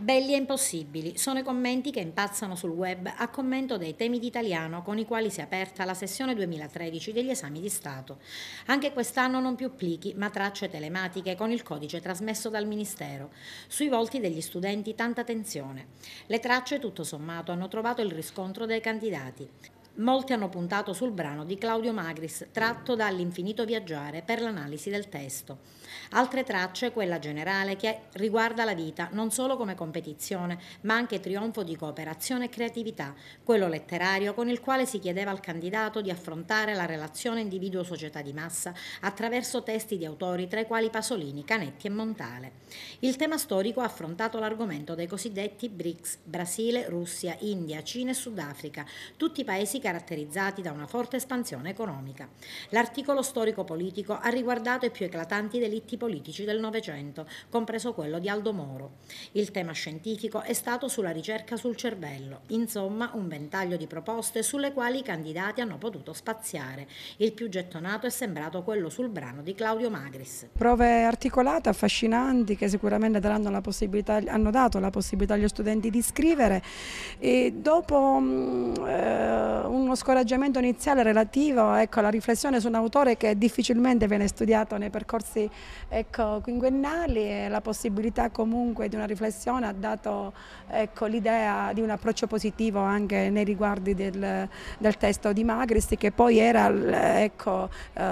Belli e impossibili sono i commenti che impazzano sul web a commento dei temi di italiano con i quali si è aperta la sessione 2013 degli esami di Stato. Anche quest'anno non più plichi, ma tracce telematiche con il codice trasmesso dal Ministero. Sui volti degli studenti tanta tensione. Le tracce tutto sommato hanno trovato il riscontro dei candidati. Molti hanno puntato sul brano di Claudio Magris tratto dall'infinito viaggiare per l'analisi del testo. Altre tracce, quella generale, che riguarda la vita non solo come competizione, ma anche trionfo di cooperazione e creatività, quello letterario con il quale si chiedeva al candidato di affrontare la relazione individuo-società di massa attraverso testi di autori tra i quali Pasolini, Canetti e Montale. Il tema storico ha affrontato l'argomento dei cosiddetti BRICS, Brasile, Russia, India, Cina e Sudafrica, tutti paesi caratterizzati da una forte espansione economica. L'articolo storico-politico ha riguardato i più eclatanti delitti politici del Novecento, compreso quello di Aldo Moro. Il tema scientifico è stato sulla ricerca sul cervello, insomma un ventaglio di proposte sulle quali i candidati hanno potuto spaziare. Il più gettonato è sembrato quello sul brano di Claudio Magris. Prove articolate, affascinanti, che sicuramente daranno la possibilità, hanno dato la possibilità agli studenti di scrivere e dopo mm, eh, uno scoraggiamento iniziale relativo ecco, alla riflessione su un autore che difficilmente viene studiato nei percorsi ecco, quinquennali e la possibilità comunque di una riflessione ha dato ecco, l'idea di un approccio positivo anche nei riguardi del, del testo di Magris che poi era ecco, eh,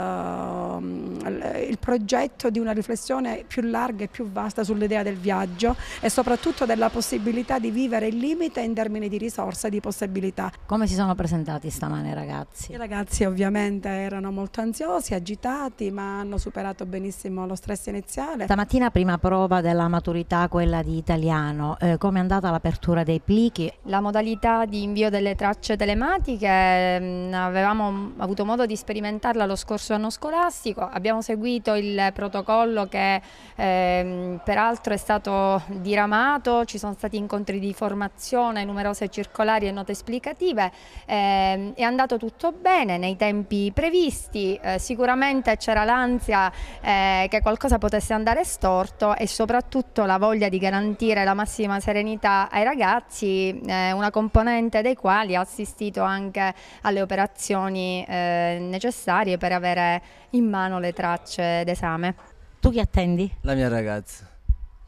il progetto di una riflessione più larga e più vasta sull'idea del viaggio e soprattutto della possibilità di vivere il limite in termini di risorse e di possibilità. Come si sono presentati stamane ragazzi? I ragazzi ovviamente erano molto ansiosi, agitati, ma hanno superato benissimo lo stress iniziale. Stamattina prima prova della maturità, quella di italiano, eh, come è andata l'apertura dei plichi? La modalità di invio delle tracce telematiche, mm, avevamo avuto modo di sperimentarla lo scorso anno scolastico, didattico, abbiamo seguito il protocollo che ehm, peraltro è stato diramato, ci sono stati incontri di formazione, numerose circolari e note esplicative, ehm, è andato tutto bene nei tempi previsti, eh, sicuramente c'era l'ansia eh, che qualcosa potesse andare storto e soprattutto la voglia di garantire la massima serenità ai ragazzi, eh, una componente dei quali ha assistito anche alle operazioni eh, necessarie per avere in mano mano le tracce d'esame. Tu chi attendi? La mia ragazza.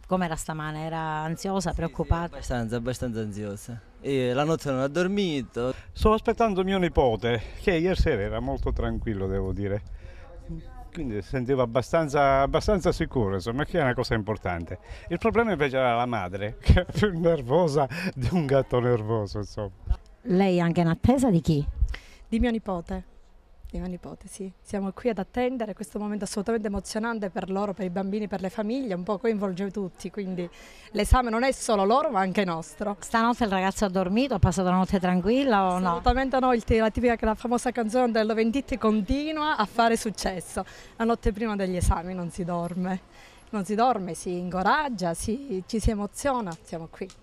Com'era stamane? Era ansiosa, sì, preoccupata? Sì, abbastanza, abbastanza ansiosa. E la notte non ha dormito. Sto aspettando mio nipote, che ieri sera era molto tranquillo, devo dire. Quindi sentivo abbastanza, abbastanza sicuro, insomma, che è una cosa importante. Il problema invece era la madre, che è più nervosa di un gatto nervoso, insomma. Lei è anche in attesa di chi? Di mio nipote mia nipote, sì. Siamo qui ad attendere questo momento assolutamente emozionante per loro, per i bambini, per le famiglie, un po' coinvolge tutti, quindi l'esame non è solo loro ma anche nostro. Stanotte il ragazzo ha dormito, ha passato la notte tranquilla o no? Assolutamente no, la, tipica, la famosa canzone dello Venditti continua a fare successo. La notte prima degli esami non si dorme, non si dorme, si incoraggia, si, ci si emoziona, siamo qui.